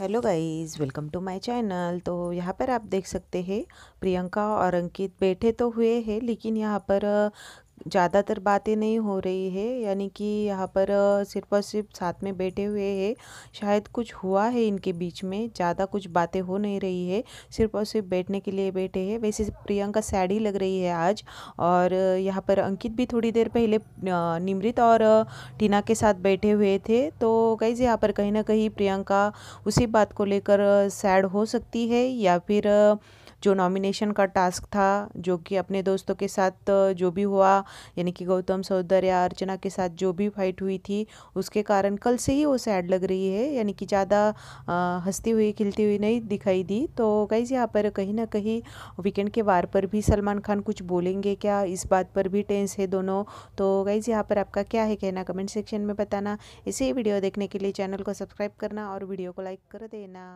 hello guys welcome to my channel तो यहाँ पर आप देख सकते हैं प्रियंका और अंकित बैठे तो हुए हैं लेकिन यहाँ पर ज़्यादातर बातें नहीं हो रही है यानी कि यहाँ पर सिर्फ और सिर्फ साथ में बैठे हुए हैं शायद कुछ हुआ है इनके बीच में ज़्यादा कुछ बातें हो नहीं रही है सिर्फ और सिर्फ बैठने के लिए बैठे हैं वैसे प्रियंका सैड ही लग रही है आज और यहाँ पर अंकित भी थोड़ी देर पहले निमृत और टीना के साथ बैठे हुए थे तो कैसे यहाँ पर कहीं ना कहीं प्रियंका उसी बात को लेकर सैड हो सकती है या फिर जो नॉमिनेशन का टास्क था जो कि अपने दोस्तों के साथ जो भी हुआ यानी कि गौतम या अर्चना के साथ जो भी फाइट हुई थी उसके कारण कल से ही वो सैड लग रही है यानी कि ज़्यादा हंसती हुई खिलती हुई नहीं दिखाई दी तो गाइज़ यहाँ पर कहीं ना कहीं वीकेंड के वार पर भी सलमान खान कुछ बोलेंगे क्या इस बात पर भी टेंस है दोनों तो गाइज़ यहाँ पर आपका क्या है कहना कमेंट सेक्शन में बताना इसी वीडियो देखने के लिए चैनल को सब्सक्राइब करना और वीडियो को लाइक कर देना